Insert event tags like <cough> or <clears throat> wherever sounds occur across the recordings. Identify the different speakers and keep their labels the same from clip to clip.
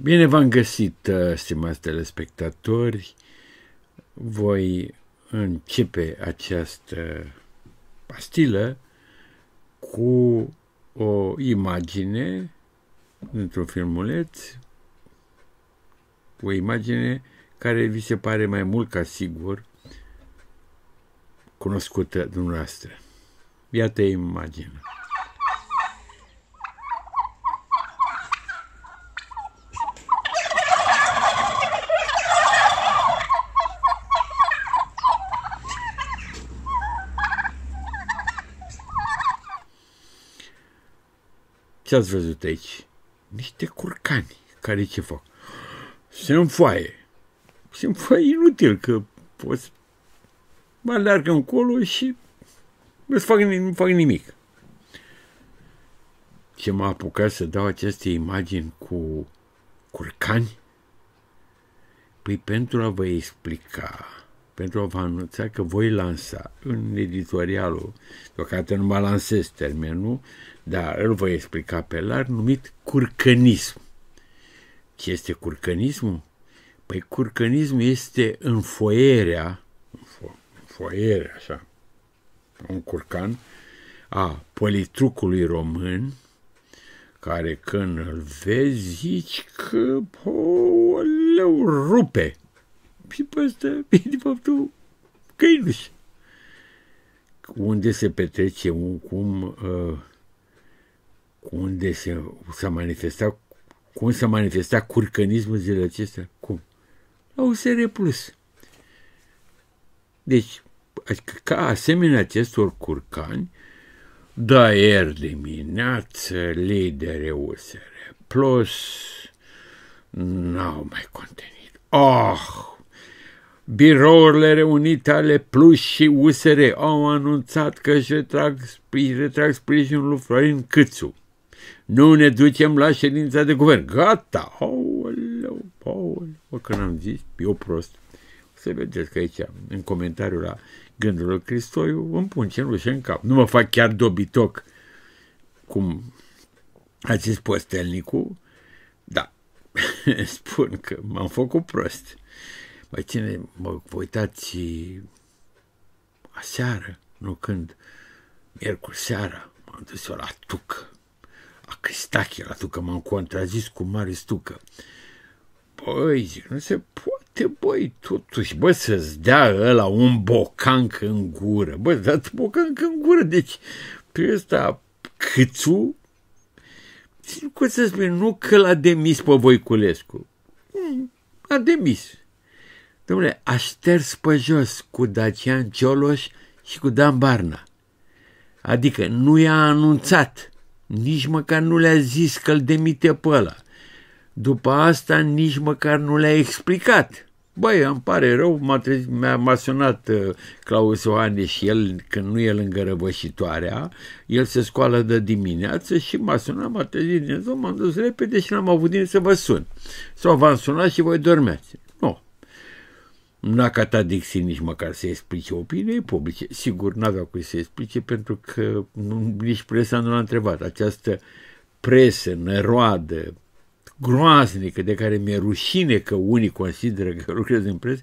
Speaker 1: Bine v-am găsit, uh, stimați telespectatori. Voi începe această pastilă cu o imagine într-un filmuleț, o imagine care vi se pare mai mult ca sigur cunoscută dumneavoastră. Iată imaginea. Ce ați văzut aici? Niște curcani care ce fac? Se înfoaie. Se înfoaie inutil, că poți mă alergă încolo și nu fac, nu fac nimic. Ce m-a apucat să dau aceste imagini cu curcani? Păi pentru a vă explica pentru a vă anunța că voi lansa în editorialul, deocamdată nu mă lansez termenul, dar îl voi explica pe larg, numit curcănism. Ce este curcănismul? Păi curcănismul este înfoierea, înfoierea așa, un curcan, a politrucului român, care când îl vezi zici că o leu rupe și pe ăsta e <laughs> de faptul căinuși. Unde se petrece, cum, uh, unde se, s-a manifestat, cum s-a manifestat curcanismul zilele acestea? Cum? La USR Plus. Deci, adică, ca asemenea acestor curcani, da, ieri dimineață, lidere USR Plus, n-au mai contenit. Ah, oh, Birourile reunite ale Plus și USR au anunțat că își retrag, își retrag sprijinul lui Florin Câțu. Nu ne ducem la ședința de guvern. Gata! Aoleu, aoleu, n am zis, eu prost. O să vedeți că aici, în comentariul la gândul lui Cristoiu, îmi pun nu în cap. Nu mă fac chiar dobitoc, cum a zis postelnicul, da, <laughs> spun că m-am făcut prost. Vai păi ține, mă, vă uitați aseară, nu când, miercuri seara, m-am dus eu la Tucă, a Cristache, la Tucă, m-am contrazis cu mare stucă. Băi, zic, nu se poate, băi, totuși, bă, să-ți dea ăla un bocanc în gură. Bă, un bocanc în gură, deci pe ăsta Câțu, cum să spun, nu că l-a demis pe Voiculescu. Mm, a demis. Domnule, a șters pe jos cu Dacian Cioloș și cu Dan Barna. Adică nu i-a anunțat, nici măcar nu le-a zis că îl demite pe ăla. După asta nici măcar nu le-a explicat. Băi, îmi pare rău, m-a, trezit, m-a sunat uh, Claus Oane și el, când nu e lângă răvășitoarea, el se scoală de dimineață și m-a sunat, m-a trezit din zon, m-am dus repede și n-am avut din să vă sun. Sau v-am sunat și voi dormeați. N-a catat Dixie nici măcar să explice opiniei publice. Sigur, n-avea cu să explice pentru că nu, nici presa nu l-a întrebat. Această presă neroadă, groaznică, de care mi-e rușine că unii consideră că lucrez în presă,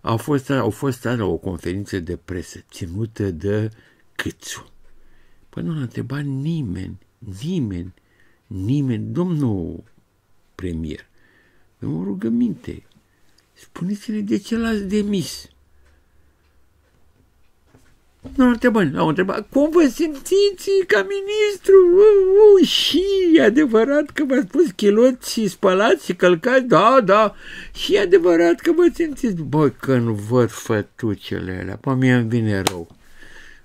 Speaker 1: au fost, au fost la o conferință de presă ținută de Câțu. Păi nu l-a întrebat nimeni, nimeni, nimeni, domnul premier, e rugăminte, Spuneți-ne de ce l-ați demis. Nu alte bani. L-au întrebat, cum vă simțiți ca ministru? Uh, uh, și adevărat că v-ați pus chiloți și spălați și călcați? Da, da. Și adevărat că vă simțiți? că nu văd fătucele alea, Păi mie îmi vine rău.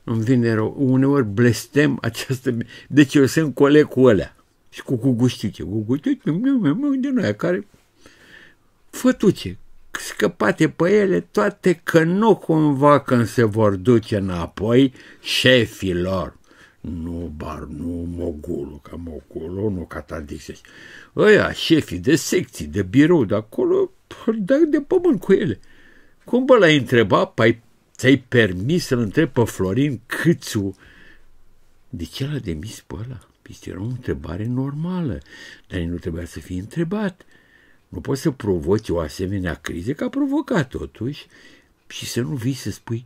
Speaker 1: Îmi vine rău. Uneori blestem această... Deci eu sunt coleg cu alea. Și cu cuguștice. Cuguștice, din aia care... Fătuce, scăpate pe ele toate că nu cumva când se vor duce înapoi șefii lor. Nu, bar, nu, mogulu, că mogulu, nu catadixești. Ăia, șefii de secții, de birou, de acolo, păi, dă de pământ cu ele. Cum bă l-ai întrebat, pai, ți-ai permis să-l întrebi pe Florin Câțu? De ce l-a demis pe ăla? Este o întrebare normală, dar nu trebuia să fie întrebat. Nu poți să provoci o asemenea criză ca a provocat totuși și să nu vii să spui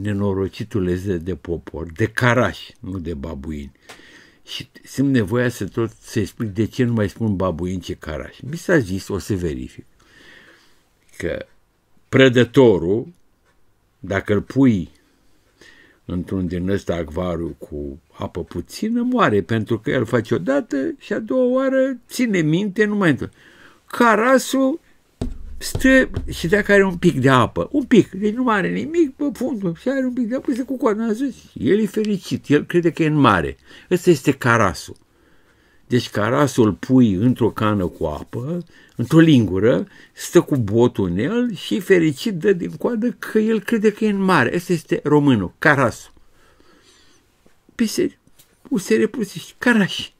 Speaker 1: nenorocitul de popor, de caraș, nu de babuin. Și simt nevoia să tot să explic de ce nu mai spun babuin ce caraș. Mi s-a zis, o să verific, că prădătorul, dacă îl pui într-un din ăsta acvariu cu apă puțină, moare, pentru că el face odată și a doua oară ține minte, nu mai întâmplă carasul stă și dacă are un pic de apă, un pic, deci nu are nimic, pe fundul, și are un pic de apă, se cu coada El e fericit, el crede că e în mare. Ăsta este carasul. Deci carasul pui într-o cană cu apă, într-o lingură, stă cu botul în el și fericit dă din coadă că el crede că e în mare. Asta este românul, carasul. Piseri, usere pusiști, carași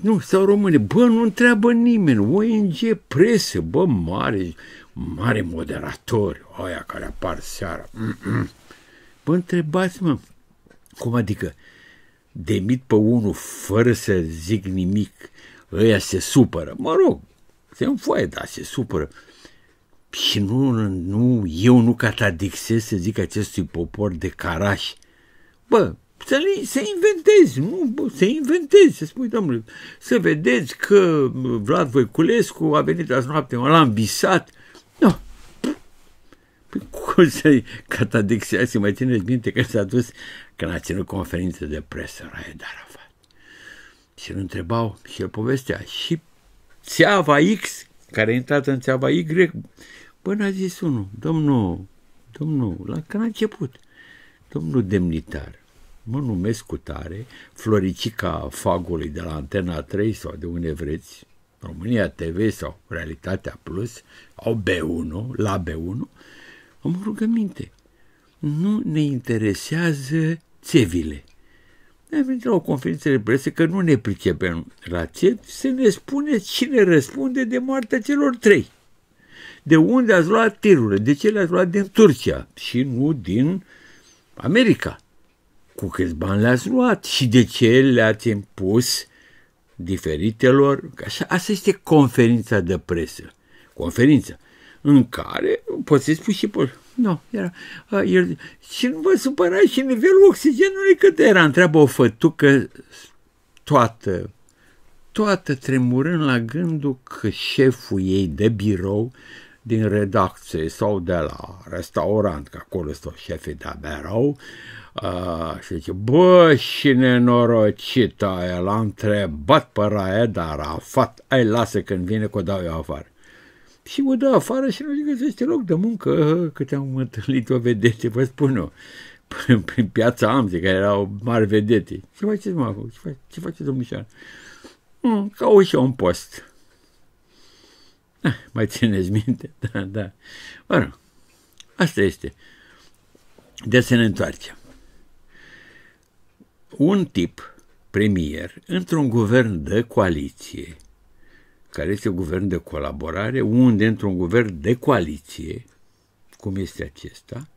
Speaker 1: nu, sau române, bă, nu întreabă nimeni, ONG presă, bă, mare, mare moderatori, aia care apar seara. <clears throat> Bă, întrebați-mă, cum adică, demit pe unul fără să zic nimic, ăia se supără, mă rog, se înfoaie, dar se supără. Și nu, nu, eu nu catadixez să zic acestui popor de caraș. Bă, să, să inventezi, nu, să inventezi, să spui, domnule, să vedeți că Vlad Voiculescu a venit azi noapte, l-am visat. Nu, da. Păi cum să-i catadexia, să mai țineți minte că s-a dus când a ținut conferință de presă Raed Arafat. Și îl întrebau și el povestea și țeava X, care a intrat în țeava Y, până a zis unul, domnul, domnul, la când a început, domnul demnitar, mă numesc cu tare Floricica Fagului de la Antena 3 sau de unde vreți, România TV sau Realitatea Plus, au B1, la B1, am o rugăminte. Nu ne interesează țevile. Ne-am venit la o conferință de presă că nu ne pricepem la țevi, să ne spune cine răspunde de moartea celor trei. De unde ați luat tirurile? De ce le-ați luat din Turcia și nu din America? cu câți bani le-ați luat și de ce le-ați impus diferitelor. Așa, asta este conferința de presă. Conferință în care poți să spui și poți. Nu, era, a, el, și nu vă supărați și nivelul oxigenului cât era. Întreabă o fătucă toată, toată tremurând la gândul că șeful ei de birou din redacție sau de la restaurant, că acolo stau șefii de birou, uh, a, și zice, bă, și nenorocit aia, l-a întrebat pe raia, dar fat, ai lasă când vine că o dau eu afară. Și mă dă afară și nu este loc de muncă, că te-am întâlnit o vedete, vă spun eu. Prin, prin piața zic, care erau mari vedete. Ce faceți, mă, ce face, ce face domnișoară? Mm, ca și un post. Ah, mai țineți minte? Da, da. Mă rog, asta este. De să ne întoarcem un tip premier într-un guvern de coaliție, care este un guvern de colaborare, unde într-un guvern de coaliție, cum este acesta,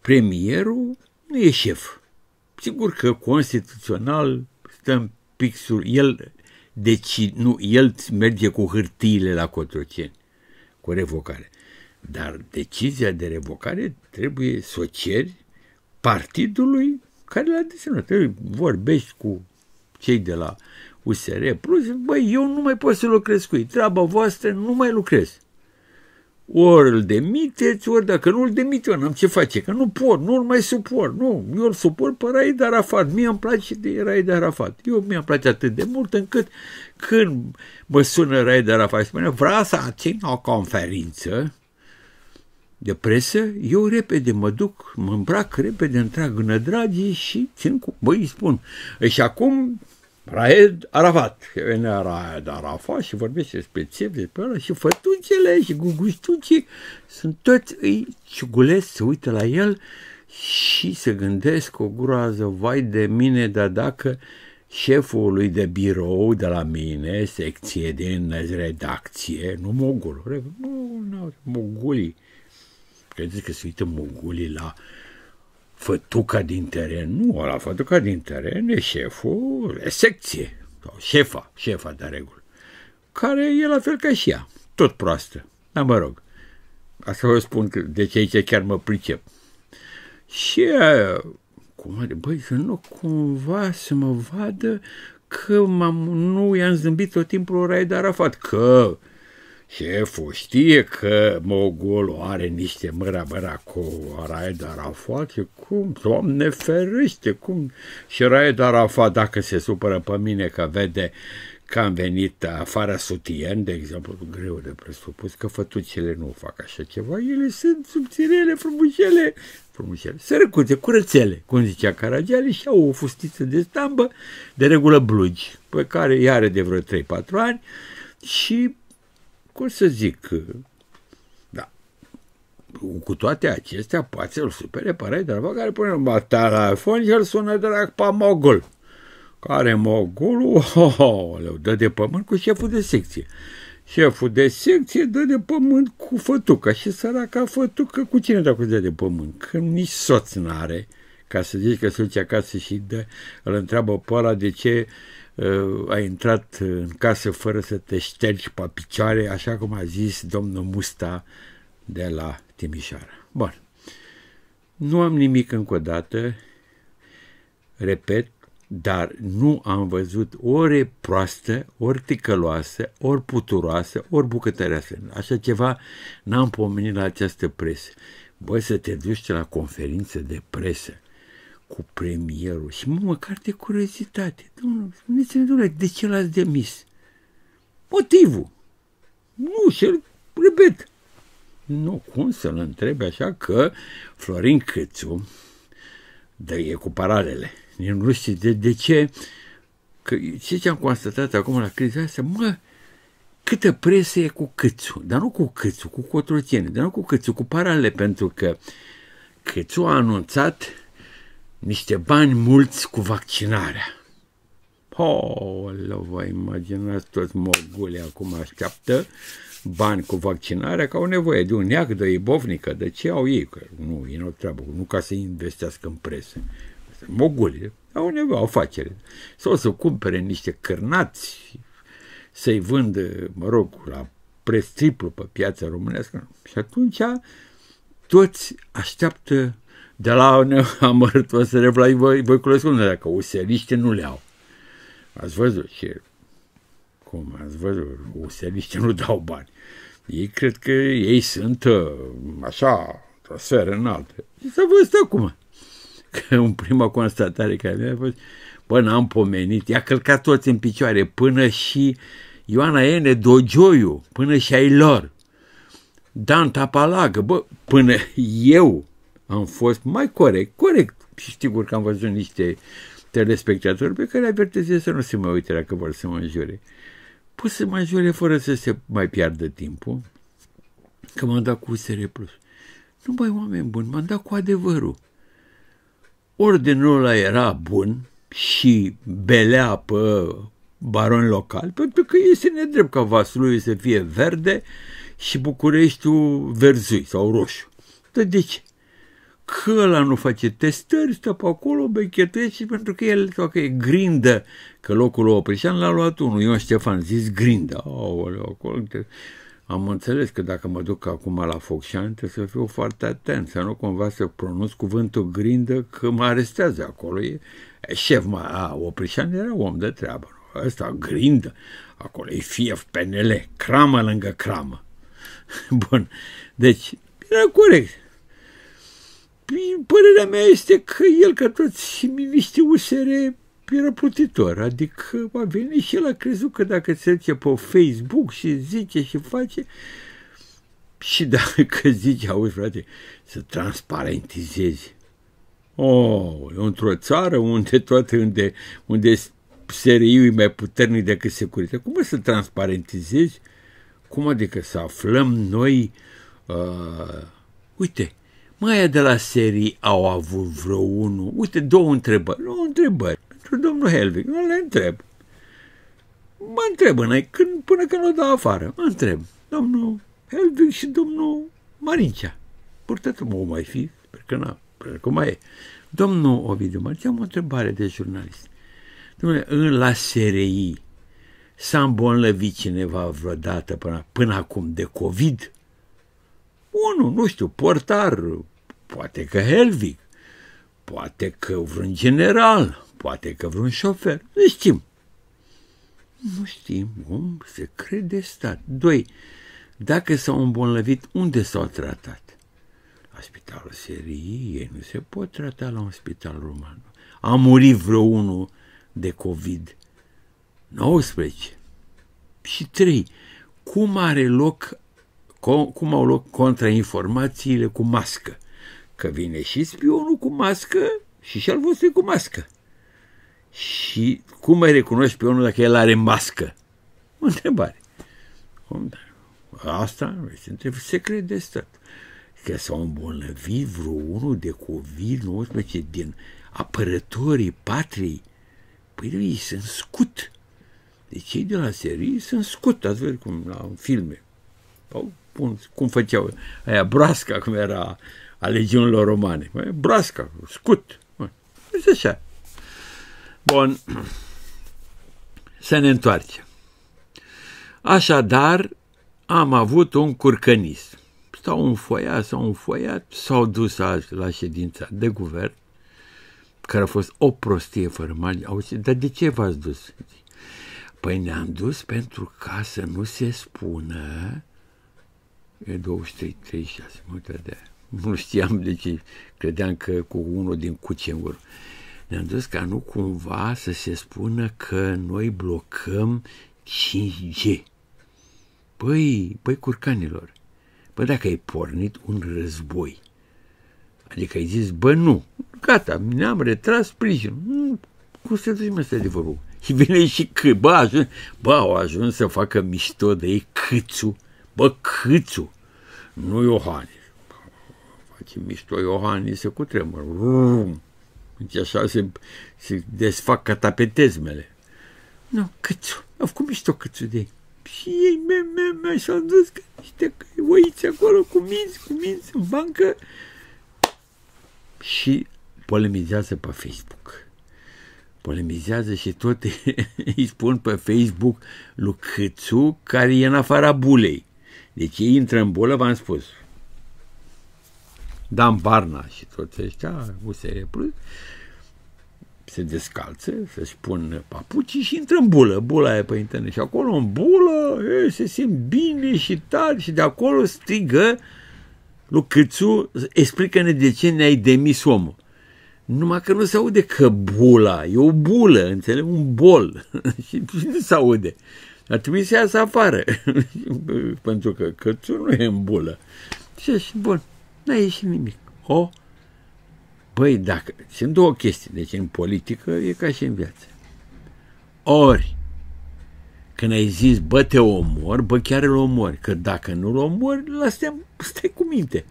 Speaker 1: premierul nu e șef. Sigur că constituțional stă în pixul, el, deci, nu, el merge cu hârtiile la Cotroceni, cu revocare. Dar decizia de revocare trebuie să o ceri partidului care l a desemnat. Eu vorbești cu cei de la USR Plus, băi, eu nu mai pot să lucrez cu ei, treaba voastră nu mai lucrez. Ori îl demiteți, ori dacă nu îl demit, eu n-am ce face, că nu pot, nu îl mai suport, nu, eu îl suport pe Raed Arafat, mie îmi place de Raed Arafat, eu mi-am place atât de mult încât când mă sună Raed Arafat, spune, vreau să țin o conferință depresie, eu repede mă duc, mă îmbrac repede, întreag nădragii și țin cu, băi, îi spun. Și acum Raed Arafat, că venea Raed Arafat și vorbește despre țep, despre ăla și fătuțele și gugustuții sunt toți, îi ciugulesc, se uită la el și se gândesc o groază, vai de mine, dar dacă lui de birou de la mine, secție din redacție, nu mogul, nu, nu, mogulii, credeți că se uită mongolii la fătuca din teren? Nu, la fătuca din teren e șeful, e secție, sau șefa, șefa de regulă, care e la fel ca și ea, tot proastă. Dar mă rog, asta vă spun că de ce aici chiar mă pricep. Și uh, cum, băi, să nu cumva să mă vadă că m-am, nu i-am zâmbit tot timpul lui de Arafat, că Șeful știe că mogolul are niște mărabăra cu Raed Arafat și cum, doamne ferește, cum și Raed Arafat dacă se supără pe mine că vede că am venit afară sutien, de exemplu, greu de presupus, că fătucele nu fac așa ceva, ele sunt subțirele, frumușele, frumușele, sărăcuțe, curățele, cum zicea Caragiale, și au o fustiță de stambă, de regulă blugi, pe care i are de vreo 3-4 ani, și cum să zic, da, cu toate acestea, poate îl supere pare de la care pune la telefon și îl sună de la pe mogul. Care mogulul, oh, oh, leu, dă de pământ cu șeful de secție. Șeful de secție dă de pământ cu fătucă și săraca fătucă cu cine dacă dă de pământ? că nici soț n-are, ca să zici că se duce acasă și dă, îl întreabă pe ăla de ce uh, Eh, a intrat în casă fără să te ștergi pe picioare, așa cum a zis domnul Musta de la Timișoara. Bun. Nu am nimic încă o dată, repet, dar nu am văzut ore proastă, ori ticăloasă, ori puturoasă, ori bucătăreasă. Așa ceva n-am pomenit la această presă. Băi, să te duci la conferință de presă cu premierul și mă, măcar de curiozitate. Domnule, spuneți-ne, domnule, de ce l-ați demis? Motivul. Nu, și el, repet, nu, cum să-l întrebe așa că Florin Câțu dă cu paralele. Nu știu de, de ce, că ce ce am constatat acum la criza asta, mă, câtă presă e cu Câțu, dar nu cu Câțu, cu Cotroțene, dar nu cu Câțu, cu paralele, pentru că Câțu a anunțat niște bani mulți cu vaccinarea. Oh, vă imaginați toți mogule acum așteaptă bani cu vaccinarea, că au nevoie de un neac, de ibovnică, de ce au ei, că nu, ei nu treabă, nu ca să investească în presă. Mogule, au nevoie, au afacere. Sau să cumpere niște cârnați, să-i vândă, mă rog, la preț triplu pe piața românească. Și atunci toți așteaptă de la o să voi Voiculescu, nu dacă useliște nu le au. Ați văzut ce... Cum ați văzut, useliște nu dau bani. Ei cred că ei sunt ă, așa, o sferă înaltă. S-a văzut acum. Că în prima constatare care mi-a fost, bă, n-am pomenit, i-a călcat toți în picioare, până și Ioana Ene, Dogioiu, până și ai lor. Dan Tapalagă, bă, până eu, am fost mai corect, corect. Și sigur că am văzut niște telespectatori pe care avertizez să nu se mai uite dacă vor să mă înjure. Pus să mă înjure fără să se mai piardă timpul, că m-am dat cu USR+. Nu, mai oameni buni, m-am dat cu adevărul. Ordinul ăla era bun și belea pe baron local, pentru că este nedrept ca lui să fie verde și Bucureștiul verzui sau roșu. Dar de ce? că ăla nu face testări, stă pe acolo, bechetește, pentru că el, că e grindă, că locul lui Oprișan l-a luat unul, Ion Ștefan, zis grindă, aoleu, acolo, te... am înțeles că dacă mă duc acum la Focșan, trebuie să fiu foarte atent, să nu cumva să pronunț cuvântul grindă, că mă arestează acolo, e, e șef, mă, a, Oprișan era om de treabă, nu? ăsta, grindă, acolo e fief PNL, cramă lângă cramă. <laughs> Bun, deci, era corect Părerea mea este că el, ca toți miniștrii USR, era plutitor, adică a venit și el a crezut că dacă se duce pe Facebook și zice și face, și dacă <laughs> zice auzi frate, să transparentizezi. Oh, într-o țară unde toate, unde, unde SRI-ul e mai puternic decât securitatea, cum să transparentizezi? Cum adică să aflăm noi, uh, uite, mai de la serii au avut vreo unul, uite, două întrebări, două întrebări pentru domnul Helvig, nu le întreb. Mă întreb când, până când o dau afară, mă întreb, domnul Helvig și domnul Marincea, purtătul mă mai fi, pentru că n am pentru că mai e. Domnul Ovidiu Marincea, am o întrebare de jurnalist. Domnule, în la SRI s-a îmbolnăvit cineva vreodată până, până acum de COVID? Unul, nu știu, portar, poate că Helvig, poate că vreun general, poate că vreun șofer, nu știm. Nu știm, om, se crede stat. Doi, dacă s-au îmbolnăvit, unde s-au tratat? La spitalul serii, ei nu se pot trata la un spital roman. A murit unul de COVID-19. Și trei, cum are loc, cum au loc contrainformațiile cu mască? că vine și spionul cu mască și și-al vostru cu mască. Și cum mai recunoști spionul dacă el are mască? întrebare. Cum? Da? Asta este secret de stat. Că s-au îmbolnăvit vreo unul de COVID-19 din apărătorii patriei. Păi ei sunt scut. Deci cei de la serii sunt scut, ați văzut cum la filme. Sau cum făceau aia broasca, cum era a legiunilor romane. Broasca, scut. Este deci așa. Bun. Să ne întoarcem. Așadar, am avut un curcănis. Stau un foiat, sau un foiat, s-au dus azi la ședința de guvern, care a fost o prostie fără mari. Au zis, dar de ce v-ați dus? Păi ne-am dus pentru ca să nu se spună E 23, 36, multe de aia. <laughs> nu știam de ce, credeam că cu unul din cucenguri. Ne-am dus ca nu cumva să se spună că noi blocăm 5G. Păi, păi curcanilor, păi dacă ai pornit un război, adică ai zis, bă, nu, gata, ne-am retras sprijin. Cum se duce asta de vorbă? Și vine și că, bă, ajuns, bă, au ajuns să facă mișto de ei câțu, bă, câțu, nu Iohane, ce mișto Iohannis se cutremură. Vrum. Deci așa se, se desfac catapetezmele. Nu, câțu. Au făcut mișto câțu de ei. Și ei, me, me, me, și au dus că niște oiți acolo cu minți, cu minți în bancă și polemizează pe Facebook. Polemizează și tot <laughs> îi spun pe Facebook lui Câțu, care e în afara bulei. Deci ei intră în bulă, v-am spus, Dan Barna și toți ăștia, USR Plus, se descalță, se spun papuci și intră în bulă. Bula e pe internet și acolo în bulă e, se simt bine și tare și de acolo strigă lui Câțu, explică-ne de ce ne-ai demis omul. Numai că nu se aude că bula, e o bulă, înțeleg, un bol <laughs> și nu se aude. Ar trebui să iasă afară, <laughs> pentru că Cățu nu e în bulă. Și așa, bun, n-a ieșit nimic. O, băi, dacă, sunt două chestii, deci în politică e ca și în viață. Ori, când ai zis, bă, te omor, bă, chiar îl omori, că dacă nu îl omori, lăsăm, stai cu minte.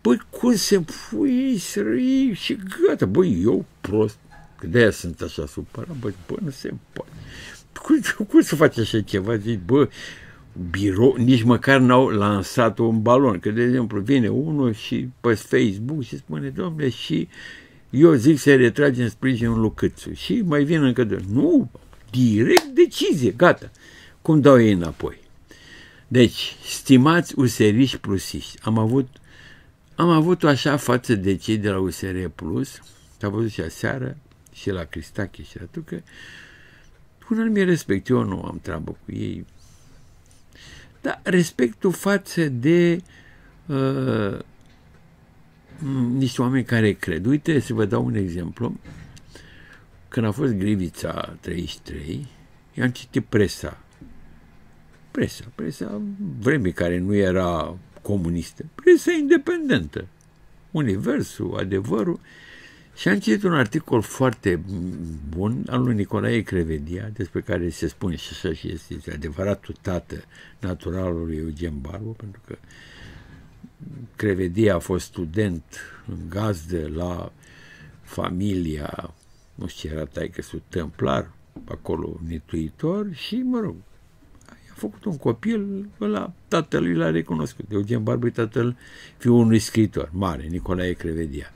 Speaker 1: Păi cum se pui, sări și gata, băi, eu prost, că de sunt așa supărat, băi, bă, nu se poate. Cum, cum să faci așa ceva? Zici, bă, birou, nici măcar n-au lansat un balon. Că, de exemplu, vine unul și pe Facebook și spune, domnule, și eu zic să în sprijinul lui Câțu. Și mai vin încă de... Nu, direct decizie, gata. Cum dau ei înapoi? Deci, stimați useriști plusiști, am avut, am avut o așa față de cei de la USR Plus, s-a văzut și aseară, și la Cristache și la Tucă, un anumit respect, eu nu am treabă cu ei, dar respectul față de uh, niște oameni care cred. Uite, să vă dau un exemplu. Când a fost Grivița 33, i-am citit presa. Presa, presa vreme care nu era comunistă. Presa independentă. Universul, adevărul. Și am citit un articol foarte bun al lui Nicolae Crevedia, despre care se spune și așa și este adevăratul tată naturalul lui Eugen Barbu, pentru că Crevedia a fost student în gazdă la familia, nu știu, era sunt templar, acolo nituitor și, mă rog, a făcut un copil, ăla, tatălui l-a recunoscut. Eugen Barbu e tatăl fiul unui scriitor mare, Nicolae Crevedia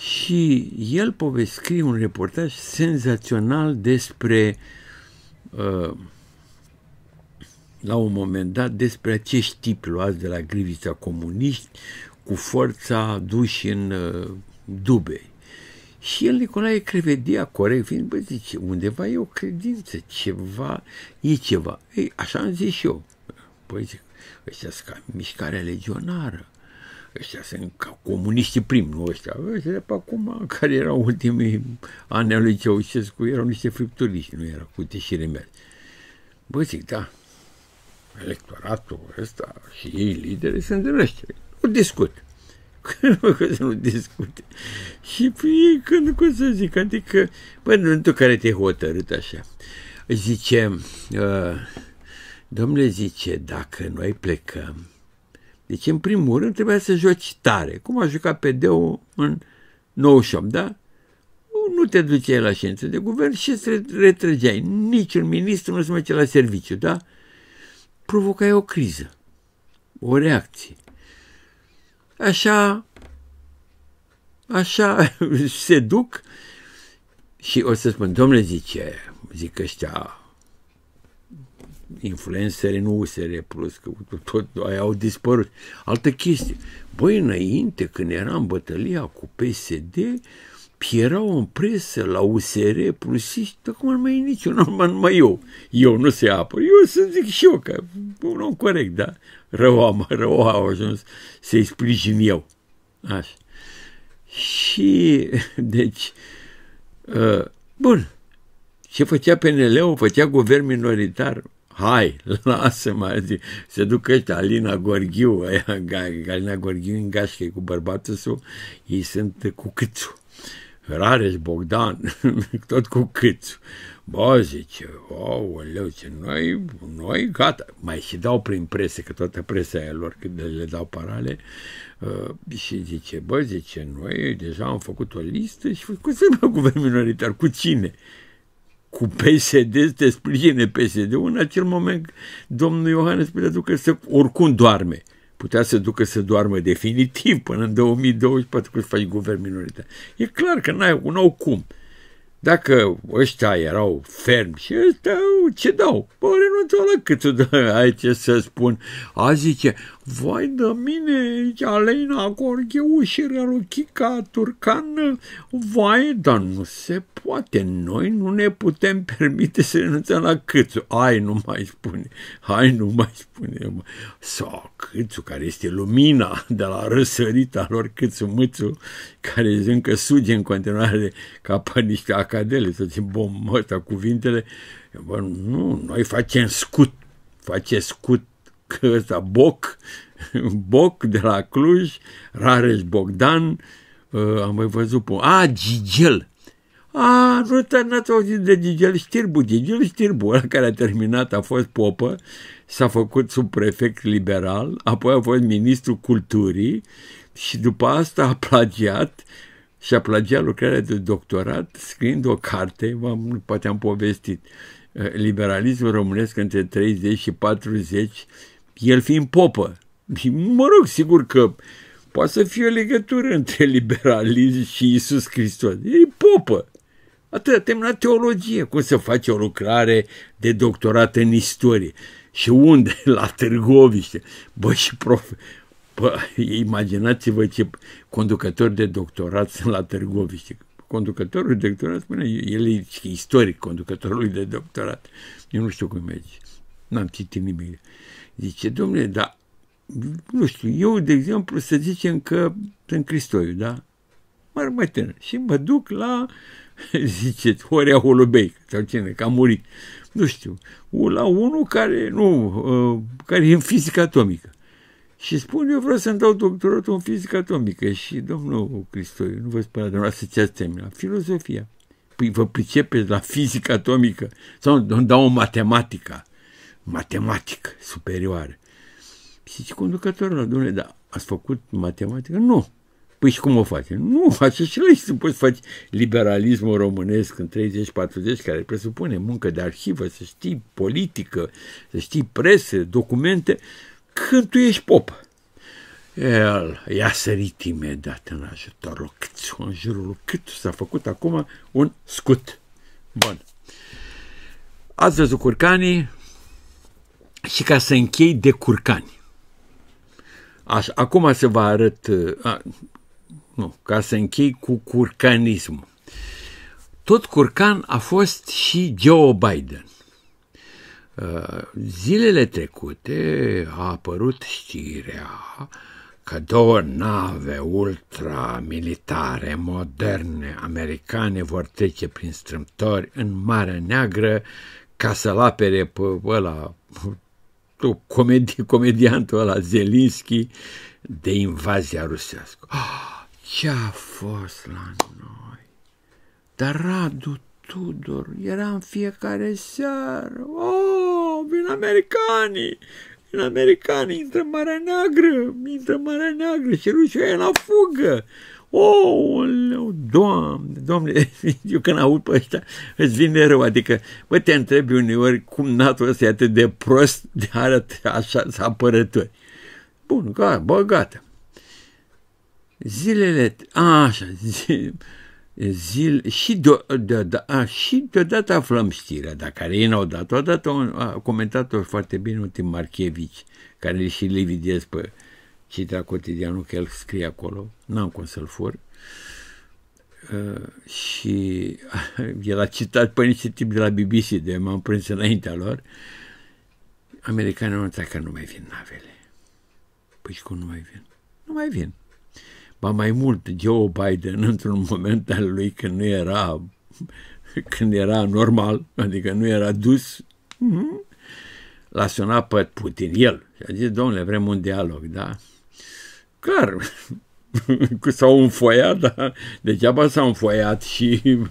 Speaker 1: și el scrie un reportaj senzațional despre uh, la un moment dat despre acești tipi luați de la grivița comuniști cu forța duși în uh, dube. Și el, Nicolae Crevedia, corect fiind, bă, zice, undeva e o credință, ceva, e ceva. Ei, așa am zis și eu. Păi zic, ăștia ca mișcarea legionară ăștia sunt ca comuniștii prim, nu ăștia, ăștia de pe acum, care erau ultimii ani al lui Ceaușescu, erau niște fripturiști, nu era cu și mele. Bă, zic, da, electoratul ăsta și ei lideri sunt de răștere. Nu discut. <laughs> Că să nu discute. Și păi, când, cum să zic, adică, bă, nu tu care te-ai hotărât așa, zice, uh, domnule zice, dacă noi plecăm, deci, în primul rând, trebuia să joci tare, cum a jucat PD-ul în 98, da? Nu te duceai la ședință de guvern și îți retrăgeai. Niciun ministru nu se merge la serviciu, da? Provocai o criză, o reacție. Așa, așa <laughs> se duc și o să spun, domnule, zice, zic ăștia influenceri în USR Plus, că tot aia au dispărut. Altă chestie. Băi, înainte, când era în bătălia cu PSD, erau în presă la USR plusiști, acum nu mai e niciun, om, numai eu. Eu nu se apă. Eu să zic și eu că un om corect, da? Rău am, <laughs> rău au ajuns să-i sprijin eu. Așa. Și, <laughs> deci, uh, bun, ce făcea PNL-ul, făcea guvern minoritar hai, <laughs> lasă-mă, zic. se duc ăștia, Alina Gorghiu, aia, Galina Gorghiu în gașcă cu bărbatul său, ei sunt cu câțu. Rareș Bogdan, <laughs> tot cu câțu. Bă, zice, oh, leu, ce noi, noi, gata, mai și dau prin presă, că toată presa e lor, când le dau parale, uh, și zice, bă, zice, noi deja am făcut o listă și cum se mă cu minoritar, cu cine? cu PSD, te sprijine PSD-ul, în acel moment domnul Iohannes putea ducă să oricum doarme. Putea să ducă să doarmă definitiv până în 2024 când faci guvern minoritar. E clar că n-ai, un nou cum. Dacă ăștia erau fermi și ăsta ce dau? Bă, renunță la cât dă, ai ce să spun. A zice, vai de mine, Aleina Gorgheu și Chica Turcan, vai, dar nu se poate noi nu ne putem permite să renunțăm la Câțu. Ai, nu mai spune, hai, nu mai spune. Sau Câțu, care este lumina de la răsărita lor Câțu Mâțu, care încă suge în continuare ca pe niște acadele, să ți bombăta cuvintele. Bă, nu, noi facem scut, face scut că ăsta Boc, Boc de la Cluj, Rareș Bogdan, uh, am mai văzut pe... A, Gigel, a, nu n-ați auzit de Gigel Știrbu. Gigel Știrbu, ăla care a terminat, a fost popă, s-a făcut subprefect liberal, apoi a fost ministrul culturii și după asta a plagiat și a plagiat lucrarea de doctorat scriind o carte, am, poate am povestit, eh, liberalismul românesc între 30 și 40, el fiind popă. Și, mă rog, sigur că poate să fie o legătură între liberalism și Isus Hristos. El e popă. Atât, a terminat teologie. Cum să faci o lucrare de doctorat în istorie? Și unde? <laughs> La Târgoviște. Bă, și prof... Bă, imaginați-vă ce conducători de doctorat sunt la Târgoviște. Conducătorul de doctorat spune, el e istoric conducătorului de doctorat. Eu nu știu cum merge. N-am citit nimic. Zice, domnule, dar nu știu, eu, de exemplu, să zicem că sunt Cristoiu, da? Mă mai tânăr. Și mă duc la <laughs> ziceți Horea Holubei, sau cine, că a murit. Nu știu. La unul care, nu, ă, care e în fizică atomică. Și spun, eu vreau să-mi dau doctoratul în fizică atomică. Și domnul Cristoi, nu vă spune, domnul, să ce la filozofia. Păi vă pricepeți la fizică atomică sau îmi dau o matematică, matematică superioară. Și zice, conducătorul, domnule, da, ați făcut matematică? Nu. Păi și cum o face? Nu, face <laughs> și să poți face liberalismul românesc în 30-40, care presupune muncă de arhivă, să știi politică, să știi prese, documente, când tu ești pop. El i-a sărit imediat în ajutorul Câțu, în jurul cât s-a făcut acum un scut. Bun. Ați văzut curcanii și ca să închei de curcani. Aș, acum se va arăt, a, nu, ca să închei cu curcanismul. Tot curcan a fost și Joe Biden. Uh, zilele trecute a apărut știrea că două nave ultramilitare moderne americane vor trece prin strâmtori în Marea Neagră ca să-l apere pe ăla, <laughs> comedi, comediantul ăla Zelinski de invazia rusească. Oh! Ce a fost la noi? Dar Radu Tudor era în fiecare seară. Oh, vin americanii! Vin americanii, intră Marea Neagră, intră Marea Neagră și rușii e la fugă. Oh, leu, doamne, doamne, <laughs> eu când aud pe ăștia îți vine rău, adică, bă, te întrebi uneori cum natul ăsta e atât de prost de arăt așa să apărători. Bun, gata, bă, gata zilele, a, așa, zi, zil, și, de, de, de, da, a, și deodată aflăm știrea, dar care ei n-au dat. O un a, comentat-o foarte bine, un Tim Marchevici, care și lividez pe citea cotidianul, că el scrie acolo, n-am cum să-l fur. Uh, și uh, <laughs> el a citat pe niște tip de la BBC, de m-am prins înaintea lor. Americanii au că nu mai vin navele. Păi și cum nu mai vin? Nu mai vin ba mai mult Joe Biden <laughs> într-un moment al lui când nu era când era normal, adică nu era dus, mm-hmm, l-a sunat pe Putin, el. Și a zis, domnule, vrem un dialog, da? Clar, <laughs> s-au înfoiat, dar Degeaba s-au înfoiat și <laughs>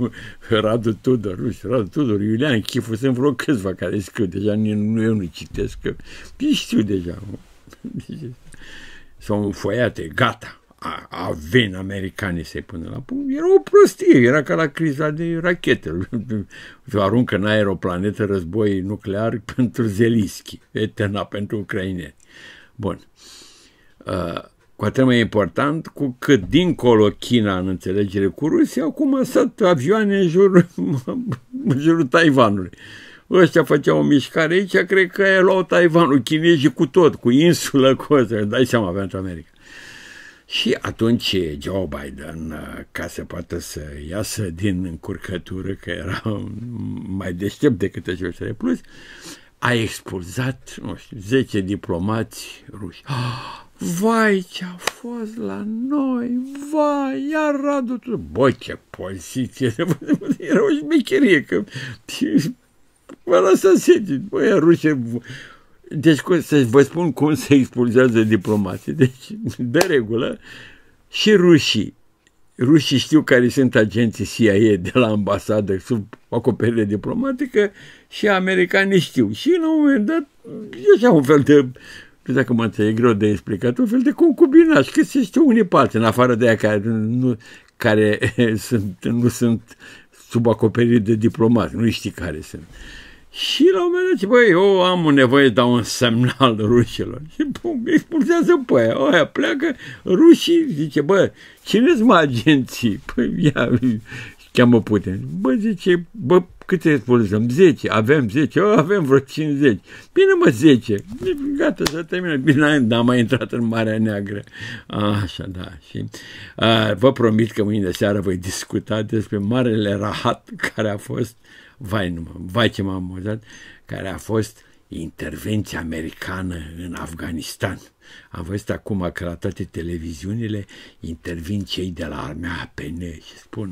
Speaker 1: Radu Tudor, nu știu, Radu Tudor, Iulian Chifu, sunt vreo câțiva care scriu, deja nu, eu nu citesc, că știu deja. Deci, s-au înfoiate, gata a, a veni americane să-i pună la punct, era o prostie, era ca la criza de rachete. <laughs> Aruncă în aer o planetă război nuclear <laughs> pentru Zelischi, eterna pentru ucraineni. Bun. Uh, cu atât mai important, cu cât dincolo China în înțelegere cu Rusia, acum a stat avioane în jurul, <laughs> în jurul Taiwanului. Ăștia făceau o mișcare aici, cred că e luau Taiwanul, chinezii cu tot, cu insulă, cu asta, dai seama pentru America. Uh, și atunci Joe Biden, uh, ca să poată să iasă din încurcătură, că era mai deștept decât ăștia plus, a expulzat, nu știu, 10 diplomați ruși. Ah, <gasps> vai, ce a fost la noi, vai, iar Radu, bă, ce poziție, era o șmecherie, că mă lăsa sedit, băi, rușe, deci să vă spun cum se expulzează diplomații. Deci, de regulă, și rușii. Rușii știu care sunt agenții CIA de la ambasadă sub acoperire diplomatică și americanii știu. Și la un moment dat, e așa un fel de nu dacă mă înțeleg, greu de explicat, un fel de concubinaș, că se știu unii parte, în afară de aia care nu, care <laughs> sunt, nu sunt sub acoperire de diplomat, nu știi care sunt. Uh, și la un moment dat băi, eu am nevoie de un semnal rușilor. Și pum, expulsează pe aia. Aia pleacă, rușii, zice, bă, cine mai agenții? Păi ia, cheamă Putin. Bă, zice, bă, câte expulzăm? 10, avem 10, oh, ă, avem vreo 50. Bine, mă, 10. Gata, să termină. Bine, dar am mai intrat în Marea Neagră. Așa, da. Și a, vă promit că mâine seară voi discuta despre marele rahat care a fost, vai, nu vai ce m-am amuzat, care a fost intervenția americană în Afganistan. Am văzut acum că la toate televiziunile intervin cei de la armea APN și spun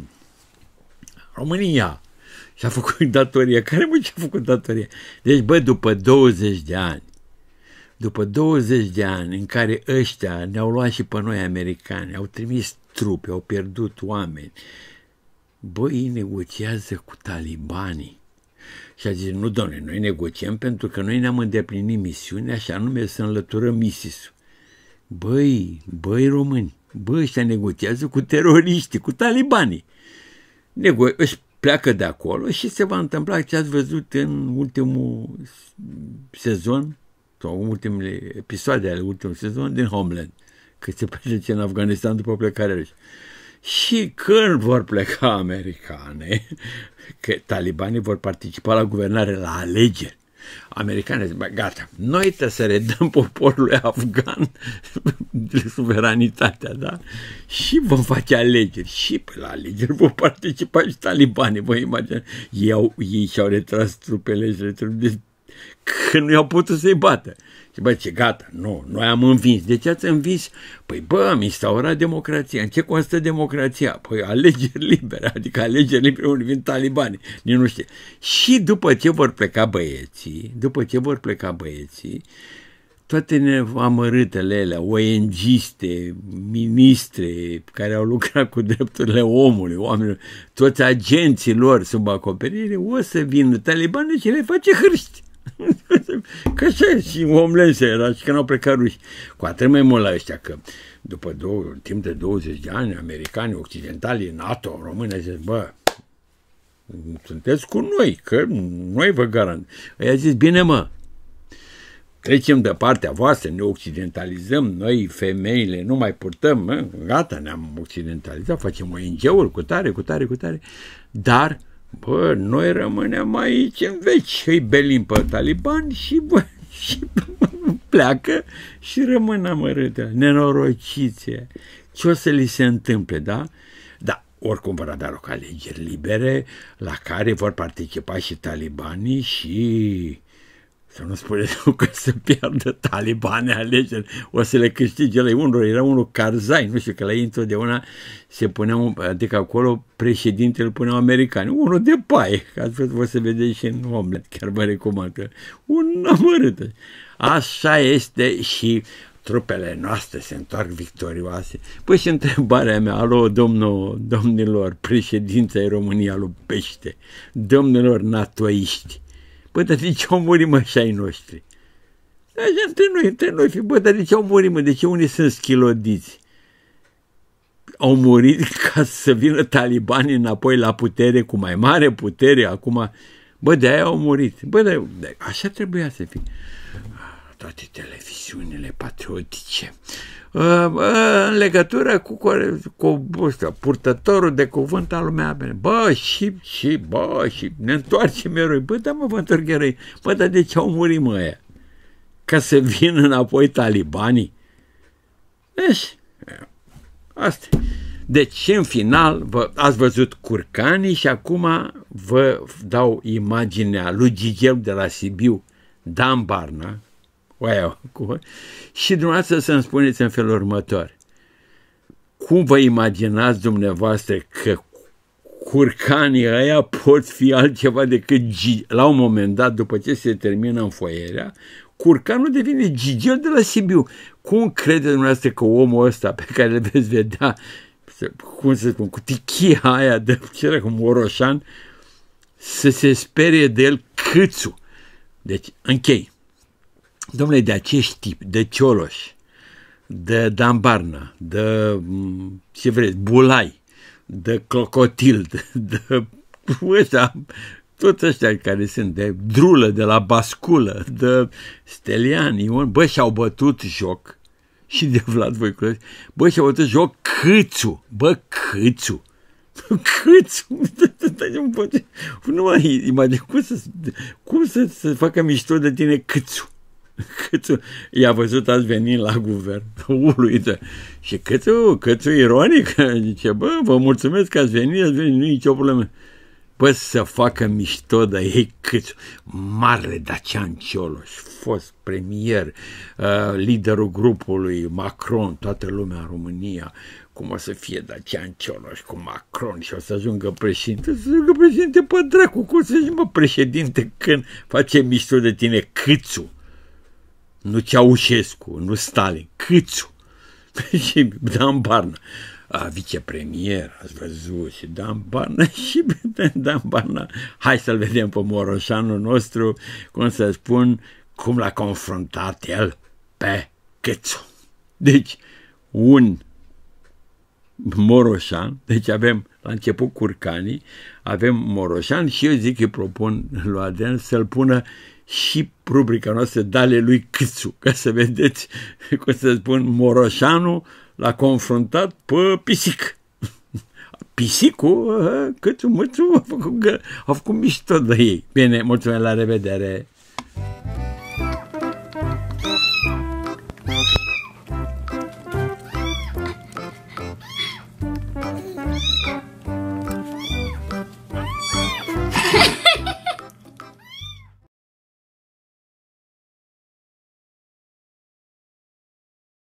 Speaker 1: România și-a făcut <laughs> datorie. Care mă ce-a făcut datorie? Deci, bă, după 20 de ani, după 20 de ani în care ăștia ne-au luat și pe noi americani, au trimis trupe, au pierdut oameni, bă, ei negociază cu talibanii. Și a zis, nu, doamne, noi negociem pentru că noi ne-am îndeplinit misiunea și anume să înlăturăm ISIS-ul. Băi, băi români, băi ăștia negociază cu teroriștii, cu talibanii. Negoi își pleacă de acolo și se va întâmpla ce ați văzut în ultimul sezon sau în ultimele episoade ale ultimului sezon din Homeland, că se petrece în Afganistan după plecarea lui. Și când vor pleca americane, că talibanii vor participa la guvernare, la alegeri, americane, zic, gata, noi trebuie să redăm poporului afgan <laughs> suveranitatea, da? Și vom face alegeri. Și pe la alegeri vor participa și talibanii, vă imaginați. Ei, au, ei și-au retras trupele și retras, Deci, că nu i-au putut să-i bată. Bă, ce gata, nu, noi am învins. De ce ați învins? Păi bă, am instaurat democrația. În ce constă democrația? Păi alegeri libere, adică alegeri libere unde vin talibani, nici nu știu. Și după ce vor pleca băieții, după ce vor pleca băieții, toate amărâtele alea, ong ste ministre care au lucrat cu drepturile omului, oamenilor, toți agenții lor sub acoperire, o să vină talibani și le face hârști. <laughs> Că ce, și omlense era și că n-au plecat ruși. Cu atât mai mult la ăștia, că după două, timp de 20 de ani, americani, occidentali, NATO, români, zic, bă, sunteți cu noi, că noi vă garant. Ei a zis, bine mă, trecem de partea voastră, ne occidentalizăm, noi femeile nu mai purtăm, mă, gata, ne-am occidentalizat, facem ONG-uri cu tare, cu tare, cu tare, dar Bă, noi rămânem aici în veci, îi belim pe taliban și, bă, <laughs> și pleacă și rămân amărâte, Nenorociție. Ce o să li se întâmple, da? Da, oricum vor avea loc alegeri libere la care vor participa și talibanii și să nu spune <laughs> că se pierdă talibane alegeri, o să le câștige la unul, era unul Karzai, nu știu, că la ei întotdeauna se punea, adică acolo președintele puneau americani, unul de paie, că văzut, vă să vedeți și în omlet, chiar vă recomand, că un amărât. Așa este și trupele noastre se întoarc victorioase. Păi și întrebarea mea, alo, domnul, domnilor, președința România lui Pește, domnilor natoiști, Bă, dar de ce au murit mă așa ai noștri? Așa între noi, între noi, bă, dar de ce au murit mă? De ce unii sunt schilodiți? Au murit ca să vină talibanii înapoi la putere cu mai mare putere acum. Bă, de aia au murit. Bă, dar așa trebuia să fie toate televiziunile patriotice, uh, în legătură cu, cu, cu purtătorul de cuvânt al lumea mea. Bă, și, și, bă, și ne întoarcem eroi. Bă, da, mă, vă întorc eroi. Bă, dar de ce au murit, mă, aia? Ca să vină înapoi talibanii? Deci, asta Deci, în final, vă, ați văzut curcanii și acum vă dau imaginea lui Gigel de la Sibiu, Dan Barna, wow, cu... și dumneavoastră să-mi spuneți în felul următor. Cum vă imaginați dumneavoastră că curcanii aia pot fi altceva decât gi... la un moment dat, după ce se termină înfoierea, curcanul devine gigel de la Sibiu. Cum credeți dumneavoastră că omul ăsta pe care îl veți vedea, cum să spun, cu tichia aia de ce cu Moroșan, să se sperie de el câțu. Deci, închei. Domnule, de acești tip, de Cioloș, de Dambarnă, de ce vreți, Bulai, de Clocotil, de, de ăștia, toți ăștia care sunt de drulă, de la basculă, de Stelian, Ion, bă, și-au bătut joc și de Vlad Voiculescu, bă, și-au bătut joc Câțu, bă, Câțu, Câțu, nu mai imagine, cum să, cum să, să facă mișto de tine Câțu? <laughs> cât i-a văzut azi venind la guvern, uluită. Și cât cât ironic, <laughs> zice, bă, vă mulțumesc că ați venit, ați venit, nu e nicio problemă. Bă, să facă mișto de ei cât Mare Dacian Cioloș, fost premier, uh, liderul grupului Macron, toată lumea în România, cum o să fie Dacian Cioloș cu Macron și o să ajungă președinte, să ajungă președinte pe dracu, cum să zic, mă, președinte când face mișto de tine câțu? nu Ceaușescu, nu Stalin, Câțu și <laughs> Dan Barna. A, vicepremier, ați văzut, și Dan Barna, <laughs> și Dan Barna. Hai să-l vedem pe Moroșanul nostru, cum să spun, cum l-a confruntat el pe Câțu. Deci, un Moroșan, deci avem la început curcanii, avem Moroșan și eu zic că propun lui Adrian să-l pună și rubrica noastră Dale lui Câțu, ca să vedeți, <laughs> cum să spun, Moroșanu l-a confruntat pe pisic. <laughs> Pisicul, ă, Câțu, Mățu, a făcut, a făcut mișto de ei. Bine, mulțumesc, la revedere!